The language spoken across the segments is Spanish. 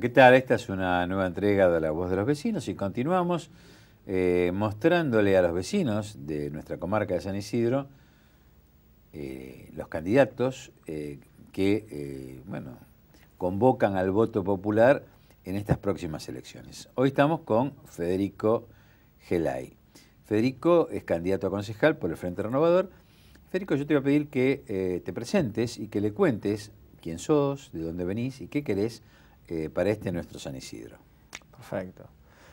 ¿qué tal? Esta es una nueva entrega de La Voz de los Vecinos y continuamos eh, mostrándole a los vecinos de nuestra comarca de San Isidro eh, los candidatos eh, que, bueno, convocan al voto popular en estas próximas elecciones. Hoy estamos con Federico Gelay. Federico es candidato a concejal por el Frente Renovador. Federico, yo te voy a pedir que te presentes y que le cuentes quién sos, de dónde venís y qué querés que para este nuestro San Isidro. Perfecto.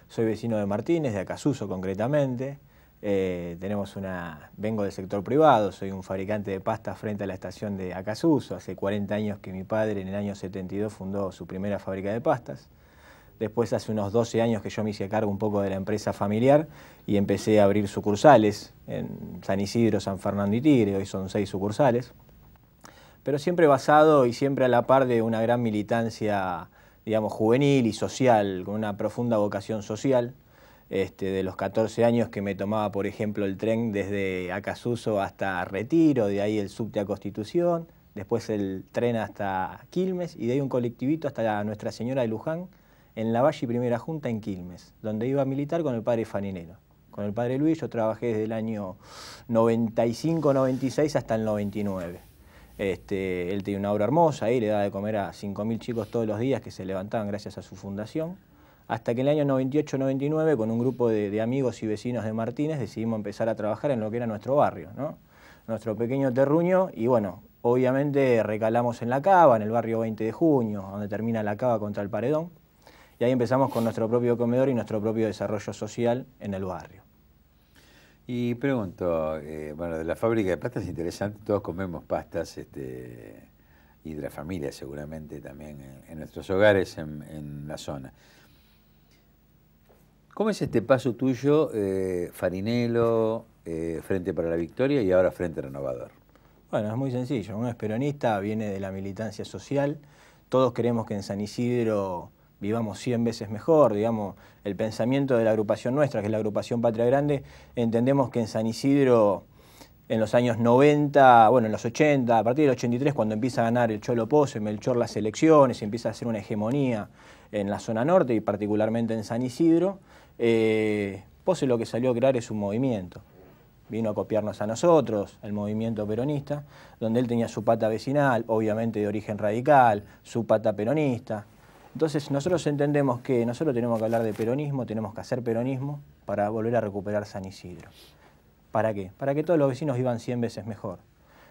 Soy vecino de Martínez, de Acasuso concretamente. Eh, tenemos una, vengo del sector privado, soy un fabricante de pastas frente a la estación de Acasuso. Hace 40 años que mi padre en el año 72 fundó su primera fábrica de pastas. Después hace unos 12 años que yo me hice cargo un poco de la empresa familiar y empecé a abrir sucursales en San Isidro, San Fernando y Tigre, hoy son seis sucursales, pero siempre basado y siempre a la par de una gran militancia digamos, juvenil y social, con una profunda vocación social. Este, de los 14 años que me tomaba, por ejemplo, el tren desde Acasuso hasta Retiro, de ahí el subte a Constitución, después el tren hasta Quilmes y de ahí un colectivito hasta Nuestra Señora de Luján, en la Valle y Primera Junta en Quilmes, donde iba a militar con el padre Faninero. Con el padre Luis yo trabajé desde el año 95-96 hasta el 99. Este, él tenía una obra hermosa ahí, le daba de comer a 5.000 chicos todos los días que se levantaban gracias a su fundación. Hasta que en el año 98-99, con un grupo de, amigos y vecinos de Martínez, decidimos empezar a trabajar en lo que era nuestro barrio, nuestro pequeño terruño. Y bueno, obviamente recalamos en la cava, en el barrio 20 de junio, donde termina la cava contra el paredón. Y ahí empezamos con nuestro propio comedor y nuestro propio desarrollo social en el barrio. Y pregunto, eh, bueno, de la fábrica de pastas es interesante, todos comemos pastas este, y de la familia seguramente también en, nuestros hogares en, la zona. ¿Cómo es este paso tuyo, eh, Farinelo, eh, Frente para la Victoria y ahora Frente Renovador? Bueno, es muy sencillo. Uno es peronista, viene de la militancia social. Todos creemos que en San Isidro vivamos 100 veces mejor, digamos, el pensamiento de la agrupación nuestra, que es la agrupación Patria Grande, entendemos que en San Isidro, en los años 90, bueno, en los 80, a partir del 83, cuando empieza a ganar el Cholo Pose, Melchor las elecciones, empieza a hacer una hegemonía en la zona norte y particularmente en San Isidro, eh, Pose lo que salió a crear es un movimiento. Vino a copiarnos a nosotros, el movimiento peronista, donde él tenía su pata vecinal, obviamente de origen radical, su pata peronista, entonces nosotros entendemos que nosotros tenemos que hablar de peronismo, tenemos que hacer peronismo para volver a recuperar San Isidro. ¿Para qué? Para que todos los vecinos vivan 100 veces mejor.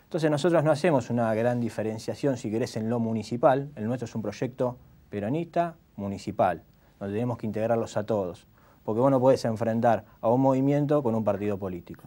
Entonces nosotros no hacemos una gran diferenciación, si querés, en lo municipal. El nuestro es un proyecto peronista municipal, donde tenemos que integrarlos a todos. Porque vos no podés enfrentar a un movimiento con un partido político.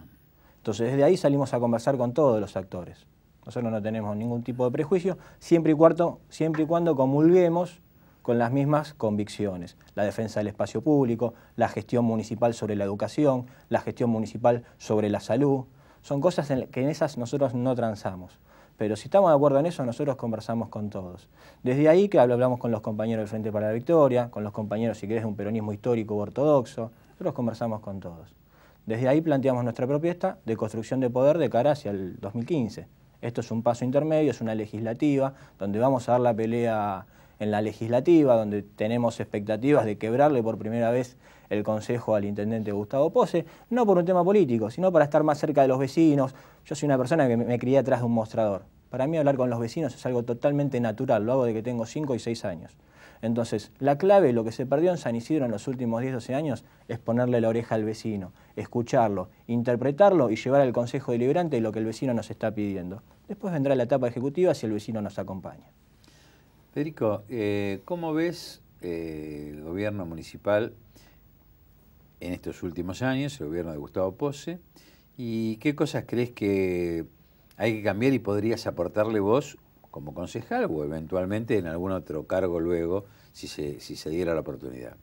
Entonces desde ahí salimos a conversar con todos los actores. Nosotros no tenemos ningún tipo de prejuicio, siempre y, cuarto, siempre y cuando comulguemos con las mismas convicciones, la defensa del espacio público, la gestión municipal sobre la educación, la gestión municipal sobre la salud. Son cosas en que en esas nosotros no transamos. Pero si estamos de acuerdo en eso, nosotros conversamos con todos. Desde ahí que hablamos con los compañeros del Frente para la Victoria, con los compañeros, si querés, de un peronismo histórico o ortodoxo, nosotros conversamos con todos. Desde ahí planteamos nuestra propuesta de construcción de poder de cara hacia el 2015. Esto es un paso intermedio, es una legislativa, donde vamos a dar la pelea en la legislativa, donde tenemos expectativas de quebrarle por primera vez el consejo al intendente Gustavo Pose, no por un tema político, sino para estar más cerca de los vecinos. Yo soy una persona que me crié atrás de un mostrador. Para mí hablar con los vecinos es algo totalmente natural, lo hago de que tengo 5 y 6 años. Entonces, la clave, lo que se perdió en San Isidro en los últimos 10, 12 años, es ponerle la oreja al vecino, escucharlo, interpretarlo y llevar al Consejo Deliberante lo que el vecino nos está pidiendo. Después vendrá la etapa ejecutiva si el vecino nos acompaña. Federico, eh, ¿cómo ves eh, el gobierno municipal en estos últimos años, el gobierno de Gustavo Posse, ¿Y qué cosas crees que hay que cambiar y podrías aportarle vos como concejal o eventualmente en algún otro cargo luego, si se, diera la oportunidad?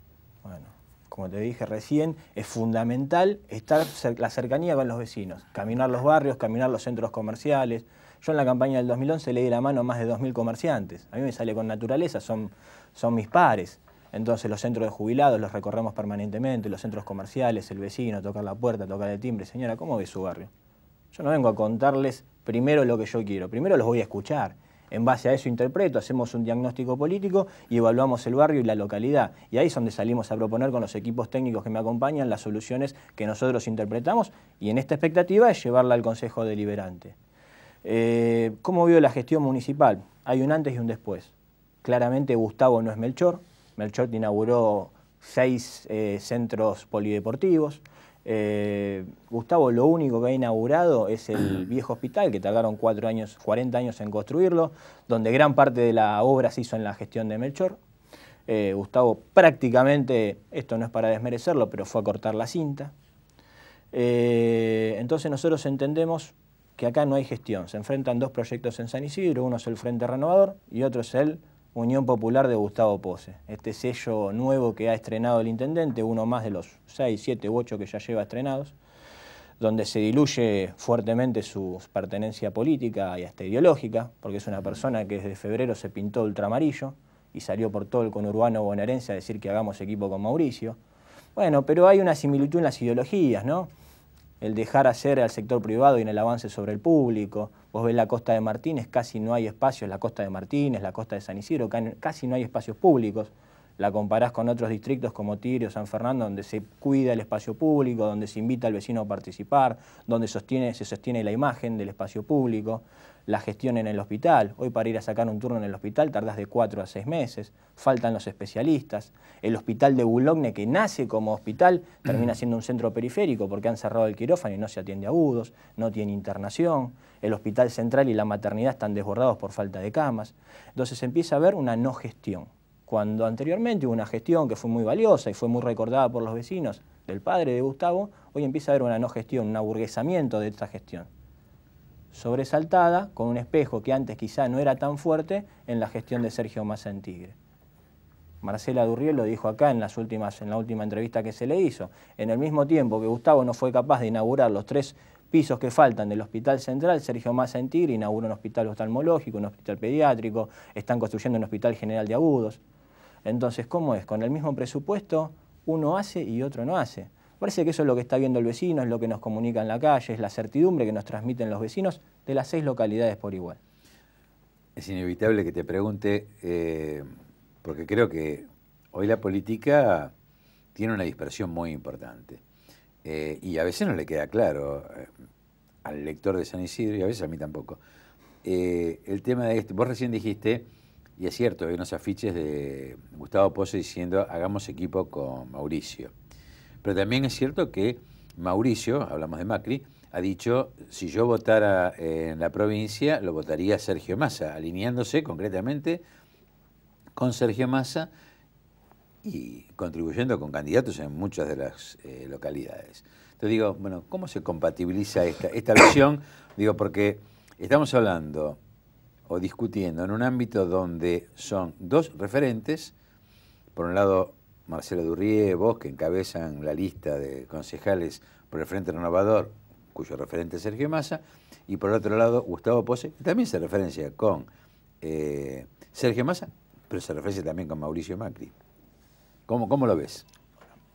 Bueno, como te dije recién, es fundamental estar la cercanía con los vecinos, caminar los barrios, caminar los centros comerciales, yo en la campaña del 2011 le di la mano a más de 2.000 comerciantes. A mí me sale con naturaleza, son, son mis pares. Entonces los centros de jubilados los recorremos permanentemente, los centros comerciales, el vecino, tocar la puerta, tocar el timbre. Señora, ¿cómo ve su barrio? Yo no vengo a contarles primero lo que yo quiero, primero los voy a escuchar. En base a eso interpreto, hacemos un diagnóstico político y evaluamos el barrio y la localidad. Y ahí es donde salimos a proponer con los equipos técnicos que me acompañan las soluciones que nosotros interpretamos y en esta expectativa es llevarla al Consejo Deliberante. Eh, ¿Cómo vio la gestión municipal? Hay un antes y un después. Claramente Gustavo no es Melchor. Melchor inauguró seis eh, centros polideportivos. Eh, Gustavo lo único que ha inaugurado es el viejo hospital, que tardaron cuatro años, 40 años en construirlo, donde gran parte de la obra se hizo en la gestión de Melchor. Gustavo prácticamente, esto no es para desmerecerlo, pero fue a cortar la cinta. entonces nosotros entendemos que acá no hay gestión. Se enfrentan dos proyectos en San Isidro, uno es el Frente Renovador y otro es el Unión Popular de Gustavo Pose. Este sello nuevo que ha estrenado el intendente, uno más de los 6, 7 u 8 que ya lleva estrenados, donde se diluye fuertemente su pertenencia política y hasta ideológica, porque es una persona que desde febrero se pintó ultramarillo y salió por todo el conurbano bonaerense a decir que hagamos equipo con Mauricio. Bueno, pero hay una similitud en las ideologías, ¿no? el dejar hacer al sector privado y en el avance sobre el público. Vos ves la costa de Martínez, casi no hay espacios, la costa de Martínez, la costa de San Isidro, casi no hay espacios públicos. La comparás con otros distritos como Tirio, San Fernando, donde se cuida el espacio público, donde se invita al vecino a participar, donde se sostiene la imagen del espacio público la gestión en el hospital. Hoy para ir a sacar un turno en el hospital tardás de cuatro a seis meses, faltan los especialistas. El hospital de Boulogne, que nace como hospital, termina siendo un centro periférico porque han cerrado el quirófano y no se atiende a agudos, no tiene internación. El hospital central y la maternidad están desbordados por falta de camas. Entonces empieza a ver una no gestión. Cuando anteriormente hubo una gestión que fue muy valiosa y fue muy recordada por los vecinos del padre de Gustavo, hoy empieza a haber una no gestión, un aburguesamiento de esta gestión sobresaltada con un espejo que antes quizá no era tan fuerte en la gestión de Sergio Massa en Tigre. Marcela Durriel lo dijo acá en, las últimas, en la última entrevista que se le hizo. En el mismo tiempo que Gustavo no fue capaz de inaugurar los tres pisos que faltan del Hospital Central, Sergio Massa en Tigre inaugura un hospital oftalmológico, un hospital pediátrico, están construyendo un hospital general de agudos. Entonces, ¿cómo es? Con el mismo presupuesto, uno hace y otro no hace. Parece que eso es lo que está viendo el vecino, es lo que nos comunica en la calle, es la certidumbre que nos transmiten los vecinos de las seis localidades por igual. Es inevitable que te pregunte, eh, porque creo que hoy la política tiene una dispersión muy importante. Eh, y a veces no le queda claro eh, al lector de San Isidro y a veces a mí tampoco. el tema de este, vos recién dijiste, y es cierto, hay unos afiches de Gustavo Pozo diciendo hagamos equipo con Mauricio. Pero también es cierto que Mauricio, hablamos de Macri, ha dicho, si yo votara eh, en la provincia, lo votaría Sergio Massa, alineándose concretamente con Sergio Massa y contribuyendo con candidatos en muchas de las eh, localidades. Entonces digo, bueno, ¿cómo se compatibiliza esta, esta visión? digo, porque estamos hablando o discutiendo en un ámbito donde son dos referentes, por un lado Marcelo Durrie, vos que encabezan la lista de concejales por el Frente Renovador, cuyo referente es Sergio Massa, y por otro lado Gustavo Pose, que también se referencia con eh, Sergio Massa, pero se referencia también con Mauricio Macri. ¿Cómo, lo ves?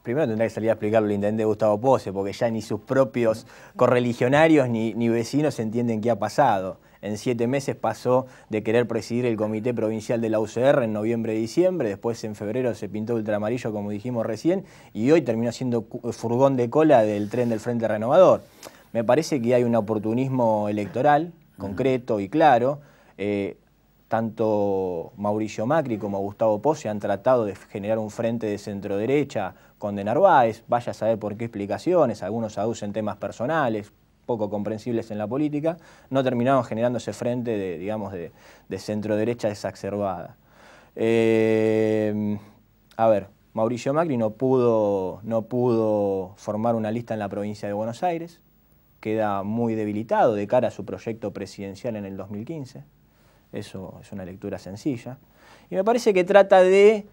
primero tendrá que salir a explicarlo el intendente Gustavo Pose, porque ya ni sus propios correligionarios ni, ni vecinos entienden qué ha pasado en siete meses pasó de querer presidir el Comité Provincial de la UCR en noviembre-diciembre, después en febrero se pintó ultramarillo, como dijimos recién, y hoy terminó siendo furgón de cola del tren del Frente Renovador. Me parece que hay un oportunismo electoral concreto y claro. Eh, tanto Mauricio Macri como Gustavo Posse han tratado de generar un frente de centro derecha con De Narváez, vaya a saber por qué explicaciones, algunos aducen temas personales, poco comprensibles en la política, no terminaron generándose frente de, digamos, de, centro-derecha exacerbada. Eh, a ver, Mauricio Macri no pudo, no pudo formar una lista en la provincia de Buenos Aires, queda muy debilitado de cara a su proyecto presidencial en el 2015. Eso es una lectura sencilla. Y me parece que trata de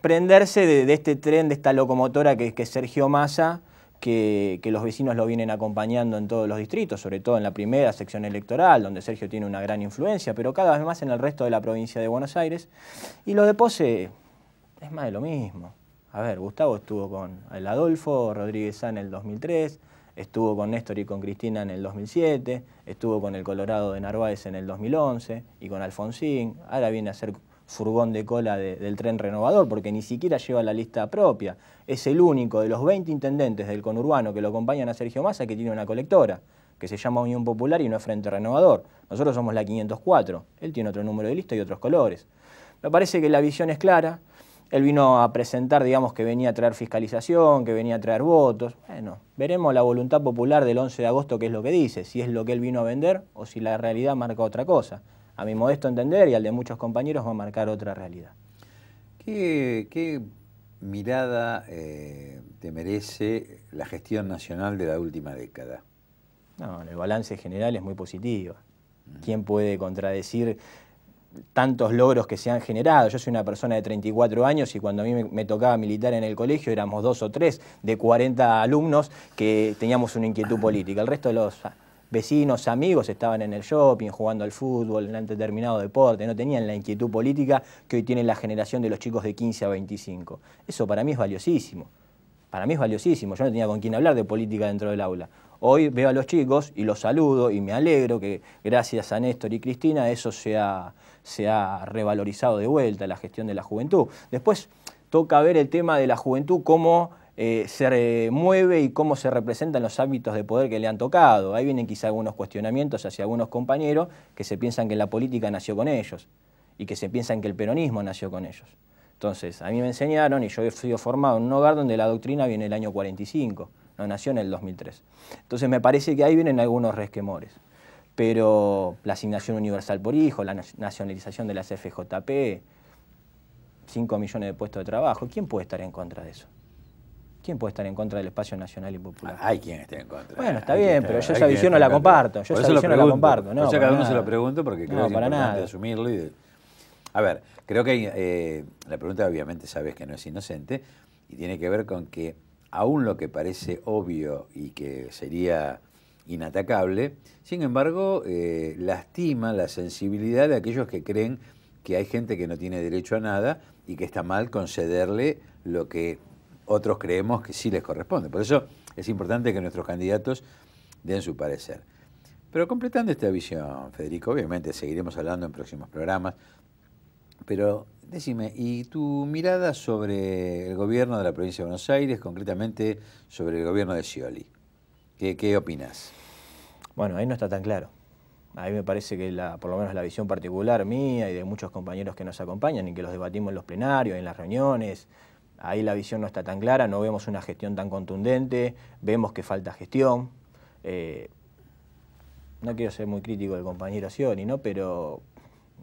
prenderse de, este tren, de esta locomotora que, que Sergio Massa que, los vecinos lo vienen acompañando en todos los distritos, sobre todo en la primera sección electoral, donde Sergio tiene una gran influencia, pero cada vez más en el resto de la provincia de Buenos Aires. Y lo de Pose es más de lo mismo. A ver, Gustavo estuvo con el Adolfo Rodríguez en el 2003, estuvo con Néstor y con Cristina en el 2007, estuvo con el Colorado de Narváez en el 2011 y con Alfonsín, ahora viene a ser furgón de cola del tren renovador, porque ni siquiera lleva la lista propia. Es el único de los 20 intendentes del conurbano que lo acompañan a Sergio Massa que tiene una colectora, que se llama Unión Popular y no es Frente Renovador. Nosotros somos la 504, él tiene otro número de lista y otros colores. Me parece que la visión es clara, él vino a presentar, digamos, que venía a traer fiscalización, que venía a traer votos. Bueno, veremos la voluntad popular del 11 de agosto qué es lo que dice, si es lo que él vino a vender o si la realidad marca otra cosa a mi modesto entender y al de muchos compañeros, va a marcar otra realidad. ¿Qué, mirada eh, te merece la gestión nacional de la última década? No, el balance general es muy positivo. Mm. ¿Quién puede contradecir tantos logros que se han generado. Yo soy una persona de 34 años y cuando a mí me, tocaba militar en el colegio éramos dos o tres de 40 alumnos que teníamos una inquietud política. El resto de los vecinos, amigos estaban en el shopping, jugando al fútbol, en un determinado deporte, no tenían la inquietud política que hoy tiene la generación de los chicos de 15 a 25. Eso para mí es valiosísimo. Para mí es valiosísimo. Yo no tenía con quién hablar de política dentro del aula. Hoy veo a los chicos y los saludo y me alegro que gracias a Néstor y Cristina eso se ha, se ha revalorizado de vuelta, la gestión de la juventud. Después toca ver el tema de la juventud como eh, se mueve y cómo se representan los hábitos de poder que le han tocado. Ahí vienen quizá algunos cuestionamientos hacia algunos compañeros que se piensan que la política nació con ellos y que se piensan que el peronismo nació con ellos. Entonces, a mí me enseñaron y yo he sido formado en un hogar donde la doctrina viene el año 45, no nació en el 2003. Entonces, me parece que ahí vienen algunos resquemores. Pero la asignación universal por hijo, la nacionalización de las FJP, 5 millones de puestos de trabajo, ¿quién puede estar en contra de eso? ¿Quién puede estar en contra del espacio nacional y popular? Hay quien esté en contra. Bueno, está bien, pero yo esa visión no la comparto. Yo esa visión no la comparto. No, o cada uno se lo pregunto porque creo que es para importante asumirlo. A ver, creo que eh, la pregunta obviamente sabes que no es inocente y tiene que ver con que aún lo que parece obvio y que sería inatacable, sin embargo, eh, lastima la sensibilidad de aquellos que creen que hay gente que no tiene derecho a nada y que está mal concederle lo que otros creemos que sí les corresponde. Por eso es importante que nuestros candidatos den su parecer. Pero completando esta visión, Federico, obviamente seguiremos hablando en próximos programas, pero decime, ¿y tu mirada sobre el gobierno de la provincia de Buenos Aires, concretamente sobre el gobierno de Scioli? ¿Qué, opinas? Bueno, ahí no está tan claro. A mí me parece que la, por lo menos la visión particular mía y de muchos compañeros que nos acompañan y que los debatimos en los plenarios, en las reuniones, ahí la visión no está tan clara, no vemos una gestión tan contundente, vemos que falta gestión. Eh, no quiero ser muy crítico del compañero Sioni, ¿no? Pero,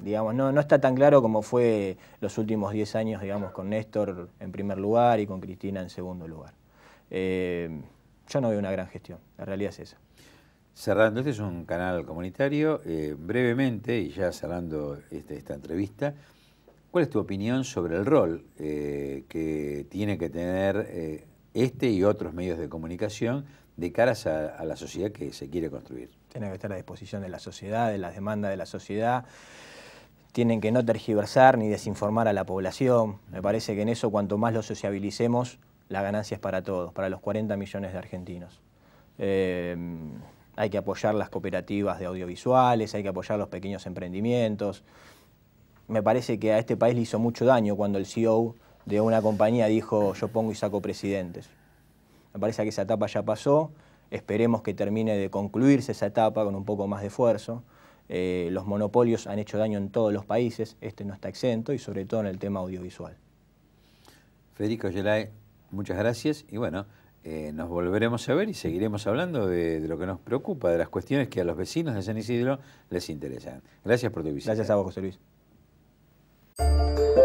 digamos, no, está tan claro como fue los últimos 10 años, digamos, con Néstor en primer lugar y con Cristina en segundo lugar. Eh, yo no veo una gran gestión, la realidad es esa. Cerrando, este es un canal comunitario, eh, brevemente, y ya cerrando este, esta entrevista, ¿Cuál es tu opinión sobre el rol eh, que tiene que tener eh, este y otros medios de comunicación de caras a, la sociedad que se quiere construir? Tiene que estar a disposición de la sociedad, de las demandas de la sociedad. Tienen que no tergiversar ni desinformar a la población. Me parece que en eso, cuanto más lo sociabilicemos, la ganancia es para todos, para los 40 millones de argentinos. Eh, hay que apoyar las cooperativas de audiovisuales, hay que apoyar los pequeños emprendimientos me parece que a este país le hizo mucho daño cuando el CEO de una compañía dijo yo pongo y saco presidentes. Me parece que esa etapa ya pasó, esperemos que termine de concluirse esa etapa con un poco más de esfuerzo. Eh, los monopolios han hecho daño en todos los países, este no está exento y sobre todo en el tema audiovisual. Federico Gelay, muchas gracias y bueno, eh, nos volveremos a ver y seguiremos hablando de, de, lo que nos preocupa, de las cuestiones que a los vecinos de San Isidro les interesan. Gracias por tu visita. Gracias a vos, José Luis. Música